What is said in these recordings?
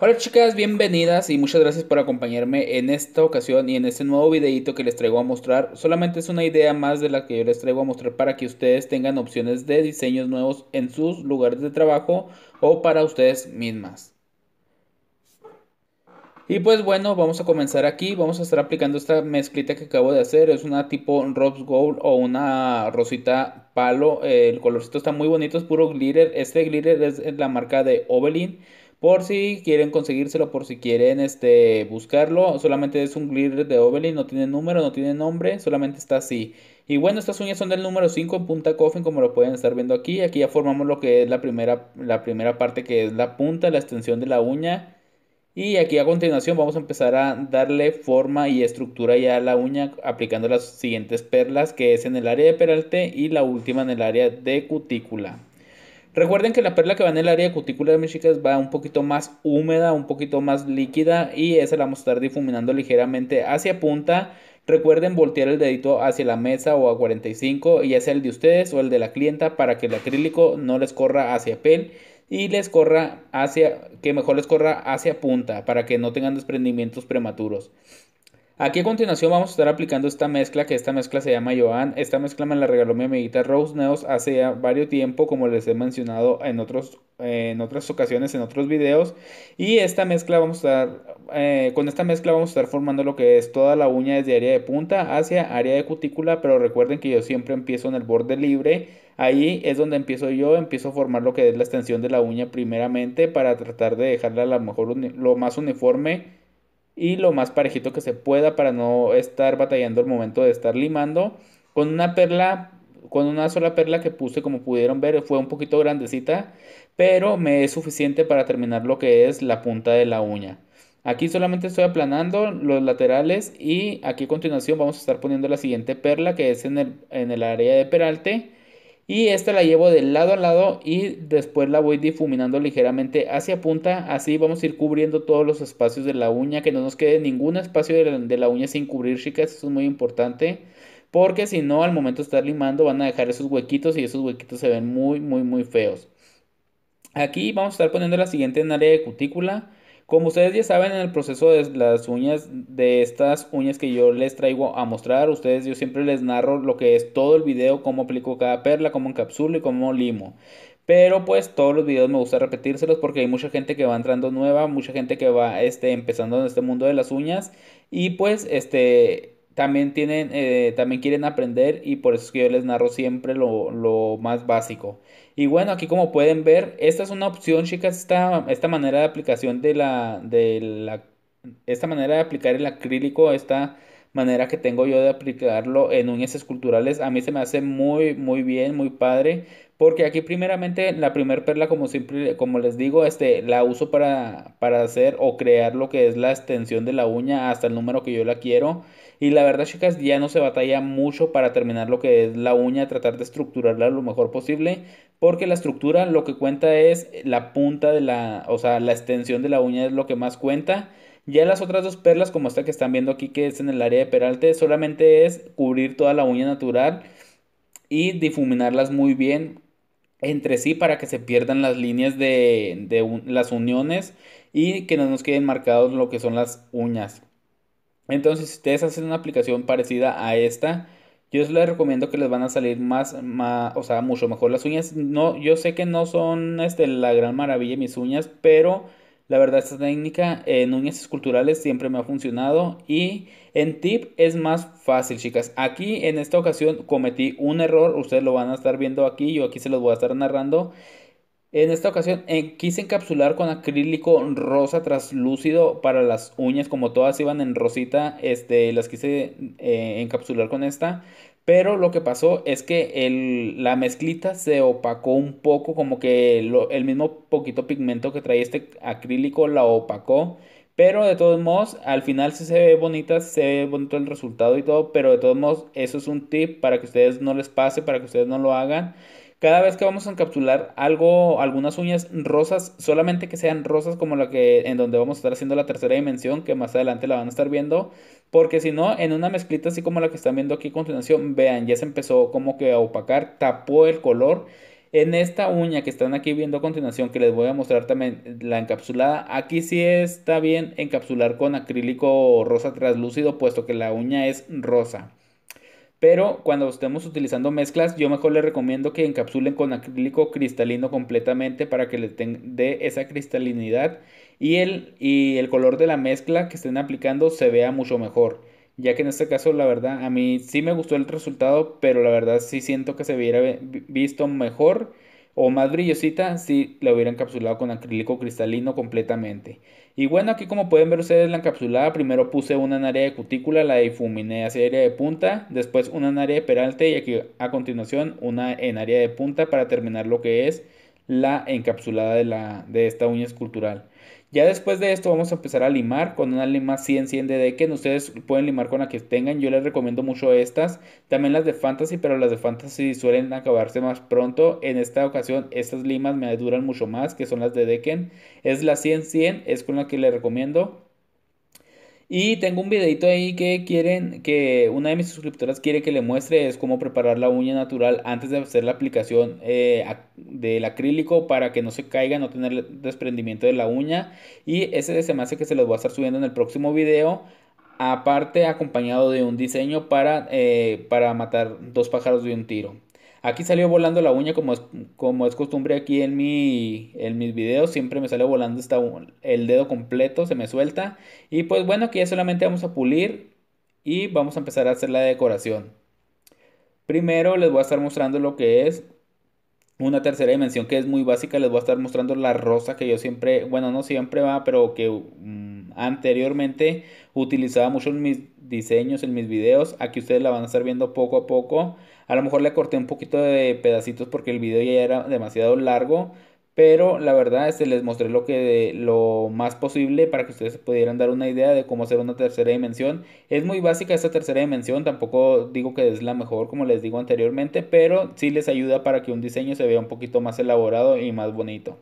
Hola chicas, bienvenidas y muchas gracias por acompañarme en esta ocasión y en este nuevo videito que les traigo a mostrar. Solamente es una idea más de la que yo les traigo a mostrar para que ustedes tengan opciones de diseños nuevos en sus lugares de trabajo o para ustedes mismas. Y pues bueno, vamos a comenzar aquí, vamos a estar aplicando esta mezclita que acabo de hacer, es una tipo Rob's Gold o una rosita palo, el colorcito está muy bonito, es puro glitter, este glitter es la marca de Ovelyn. Por si quieren conseguírselo, por si quieren este, buscarlo. Solamente es un glitter de y no tiene número, no tiene nombre, solamente está así. Y bueno, estas uñas son del número 5 punta coffin, como lo pueden estar viendo aquí. Aquí ya formamos lo que es la primera, la primera parte, que es la punta, la extensión de la uña. Y aquí a continuación vamos a empezar a darle forma y estructura ya a la uña aplicando las siguientes perlas que es en el área de peralte y la última en el área de cutícula. Recuerden que la perla que va en el área cutícula de mis chicas va un poquito más húmeda, un poquito más líquida y esa la vamos a estar difuminando ligeramente hacia punta. Recuerden voltear el dedito hacia la mesa o a 45, ya sea el de ustedes o el de la clienta, para que el acrílico no les corra hacia piel y les corra hacia, que mejor les corra hacia punta, para que no tengan desprendimientos prematuros. Aquí a continuación vamos a estar aplicando esta mezcla, que esta mezcla se llama Joan. Esta mezcla me la regaló mi amiguita Rose Neos hace ya varios tiempo, como les he mencionado en, otros, en otras ocasiones, en otros videos. Y esta mezcla vamos a estar, eh, con esta mezcla vamos a estar formando lo que es toda la uña desde área de punta hacia área de cutícula, pero recuerden que yo siempre empiezo en el borde libre. Ahí es donde empiezo yo, empiezo a formar lo que es la extensión de la uña primeramente para tratar de dejarla a lo mejor lo más uniforme y lo más parejito que se pueda para no estar batallando el momento de estar limando. Con una perla, con una sola perla que puse, como pudieron ver, fue un poquito grandecita, pero me es suficiente para terminar lo que es la punta de la uña. Aquí solamente estoy aplanando los laterales y aquí a continuación vamos a estar poniendo la siguiente perla que es en el, en el área de peralte y esta la llevo de lado a lado y después la voy difuminando ligeramente hacia punta. Así vamos a ir cubriendo todos los espacios de la uña, que no nos quede ningún espacio de la, uña sin cubrir, chicas. Eso es muy importante porque si no, al momento de estar limando van a dejar esos huequitos y esos huequitos se ven muy, muy, muy feos. Aquí vamos a estar poniendo la siguiente en área de cutícula. Como ustedes ya saben, en el proceso de las uñas, de estas uñas que yo les traigo a mostrar, ustedes yo siempre les narro lo que es todo el video, cómo aplico cada perla, cómo encapsulo y cómo limo. Pero pues todos los videos me gusta repetírselos porque hay mucha gente que va entrando nueva, mucha gente que va este, empezando en este mundo de las uñas y pues este también tienen, eh, también quieren aprender y por eso es que yo les narro siempre lo, más básico. Y bueno, aquí como pueden ver, esta es una opción, chicas, esta, esta manera de aplicación de la, de la, esta manera de aplicar el acrílico, esta manera que tengo yo de aplicarlo en uñas esculturales, a mí se me hace muy, muy bien, muy padre. Porque aquí primeramente la primer perla, como siempre, como les digo, este, la uso para, para hacer o crear lo que es la extensión de la uña hasta el número que yo la quiero. Y la verdad, chicas, ya no se batalla mucho para terminar lo que es la uña, tratar de estructurarla lo mejor posible. Porque la estructura lo que cuenta es la punta de la, o sea, la extensión de la uña es lo que más cuenta. Ya las otras dos perlas, como esta que están viendo aquí, que es en el área de peralte, solamente es cubrir toda la uña natural y difuminarlas muy bien entre sí para que se pierdan las líneas de, las uniones y que no nos queden marcados lo que son las uñas. Entonces, si ustedes hacen una aplicación parecida a esta, yo les recomiendo que les van a salir más, más, o sea, mucho mejor las uñas. No, yo sé que no son este, la gran maravilla mis uñas, pero la verdad, esta técnica en uñas esculturales siempre me ha funcionado y en tip es más fácil, chicas. Aquí en esta ocasión cometí un error, ustedes lo van a estar viendo aquí, yo aquí se los voy a estar narrando. En esta ocasión eh, quise encapsular con acrílico rosa traslúcido para las uñas, como todas iban en rosita, este, las quise eh, encapsular con esta. Pero lo que pasó es que la mezclita se opacó un poco, como que el mismo poquito pigmento que traía este acrílico la opacó. Pero de todos modos, al final sí se ve bonita, se ve bonito el resultado y todo. Pero de todos modos, eso es un tip para que ustedes no les pase, para que ustedes no lo hagan. Cada vez que vamos a encapsular algo, algunas uñas rosas, solamente que sean rosas como la que en donde vamos a estar haciendo la tercera dimensión, que más adelante la van a estar viendo, porque si no, en una mezclita así como la que están viendo aquí a continuación, vean, ya se empezó como que a opacar, tapó el color. En esta uña que están aquí viendo a continuación, que les voy a mostrar también la encapsulada, aquí sí está bien encapsular con acrílico rosa translúcido, puesto que la uña es rosa. Pero cuando estemos utilizando mezclas, yo mejor les recomiendo que encapsulen con acrílico cristalino completamente para que le dé esa cristalinidad y el, y el color de la mezcla que estén aplicando se vea mucho mejor. Ya que en este caso, la verdad, a mí sí me gustó el resultado, pero la verdad sí siento que se hubiera visto mejor o más brillosita si la hubiera encapsulado con acrílico cristalino completamente. Y bueno, aquí como pueden ver ustedes la encapsulada, primero puse una en área de cutícula, la difuminé hacia área de punta, después una en área de peralte y aquí a continuación una en área de punta para terminar lo que es la encapsulada de, la, de esta uña escultural. Ya después de esto vamos a empezar a limar con una lima 100 100 de Deken. Ustedes pueden limar con la que tengan. Yo les recomiendo mucho estas. También las de Fantasy, pero las de Fantasy suelen acabarse más pronto. En esta ocasión estas limas me duran mucho más, que son las de Deken. Es la 100 100, es con la que les recomiendo. Y tengo un videito ahí que quieren, que una de mis suscriptoras quiere que le muestre es cómo preparar la uña natural antes de hacer la aplicación eh, del acrílico para que no se caiga, no tener desprendimiento de la uña. Y ese se que se los voy a estar subiendo en el próximo video. Aparte acompañado de un diseño para, eh, para matar dos pájaros de un tiro. Aquí salió volando la uña como es, como es costumbre aquí en, mi, en mis videos. Siempre me sale volando esta, el dedo completo, se me suelta. Y pues bueno, aquí ya solamente vamos a pulir y vamos a empezar a hacer la decoración. Primero les voy a estar mostrando lo que es una tercera dimensión que es muy básica. Les voy a estar mostrando la rosa que yo siempre, bueno no siempre va, pero que mm, anteriormente utilizaba mucho en mis diseños, en mis videos. Aquí ustedes la van a estar viendo poco a poco. A lo mejor le corté un poquito de pedacitos porque el video ya era demasiado largo. Pero la verdad es que les mostré lo, que, lo más posible para que ustedes pudieran dar una idea de cómo hacer una tercera dimensión. Es muy básica esta tercera dimensión, tampoco digo que es la mejor como les digo anteriormente, pero sí les ayuda para que un diseño se vea un poquito más elaborado y más bonito.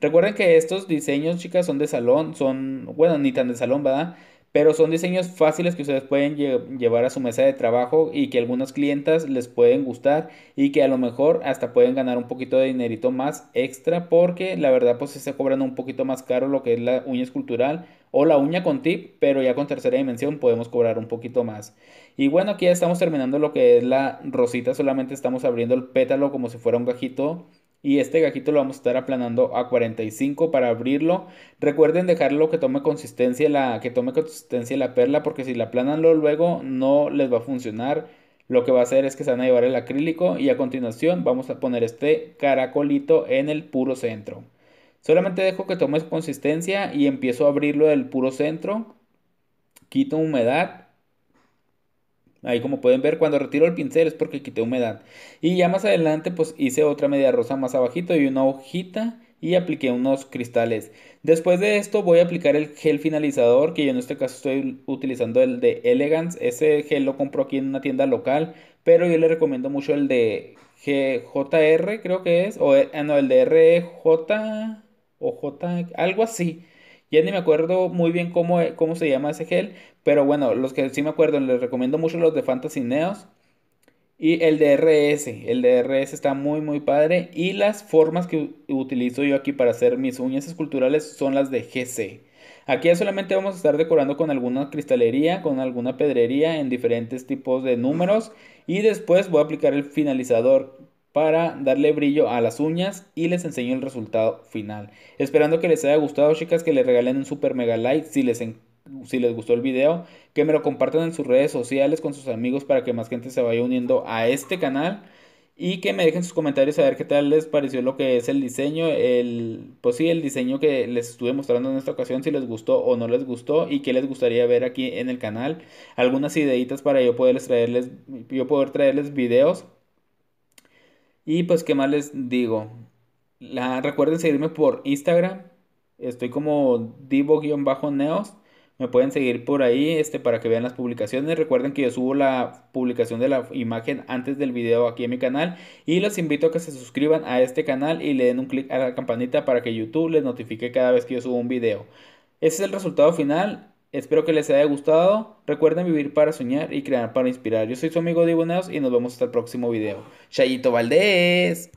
Recuerden que estos diseños, chicas, son de salón, son, bueno, ni tan de salón, ¿verdad? Pero son diseños fáciles que ustedes pueden llevar a su mesa de trabajo y que algunas clientas les pueden gustar y que a lo mejor hasta pueden ganar un poquito de dinerito más extra porque la verdad pues se está cobrando un poquito más caro lo que es la uña escultural o la uña con tip, pero ya con tercera dimensión podemos cobrar un poquito más. Y bueno, aquí ya estamos terminando lo que es la rosita, solamente estamos abriendo el pétalo como si fuera un gajito y este gajito lo vamos a estar aplanando a 45 para abrirlo. Recuerden dejarlo que tome consistencia la, que tome consistencia la perla porque si la aplanan luego no les va a funcionar. Lo que va a hacer es que se van a llevar el acrílico y a continuación vamos a poner este caracolito en el puro centro. Solamente dejo que tome consistencia y empiezo a abrirlo del puro centro. Quito humedad Ahí como pueden ver, cuando retiro el pincel es porque quité humedad. Y ya más adelante pues hice otra media rosa más abajito y una hojita y apliqué unos cristales. Después de esto voy a aplicar el gel finalizador que yo en este caso estoy utilizando el de Elegance. Ese gel lo compro aquí en una tienda local, pero yo le recomiendo mucho el de GJR creo que es, o ah, no, el de RJ o J, algo así. Ya ni me acuerdo muy bien cómo, eh, cómo se llama ese gel, pero bueno, los que sí me acuerdo, les recomiendo mucho los de Fantasy Neos. Y el de RS, el de RS está muy muy padre. Y las formas que utilizo yo aquí para hacer mis uñas esculturales son las de GC. Aquí solamente vamos a estar decorando con alguna cristalería, con alguna pedrería en diferentes tipos de números. Y después voy a aplicar el finalizador para darle brillo a las uñas y les enseño el resultado final. Esperando que les haya gustado chicas, que les regalen un super mega like si les, si les gustó el video, que me lo compartan en sus redes sociales con sus amigos para que más gente se vaya uniendo a este canal y que me dejen sus comentarios a ver qué tal les pareció lo que es el diseño, el pues sí, el diseño que les estuve mostrando en esta ocasión, si les gustó o no les gustó y qué les gustaría ver aquí en el canal, algunas ideitas para yo poderles traerles yo poder traerles videos y pues, ¿qué más les digo? La, recuerden seguirme por Instagram. Estoy como divo-neos. Me pueden seguir por ahí este, para que vean las publicaciones. Recuerden que yo subo la publicación de la imagen antes del video aquí en mi canal. Y los invito a que se suscriban a este canal y le den un clic a la campanita para que YouTube les notifique cada vez que yo subo un video. Ese es el resultado final. Espero que les haya gustado. Recuerden vivir para soñar y crear para inspirar. Yo soy su amigo Diboneos y nos vemos hasta el próximo video. Chayito Valdés.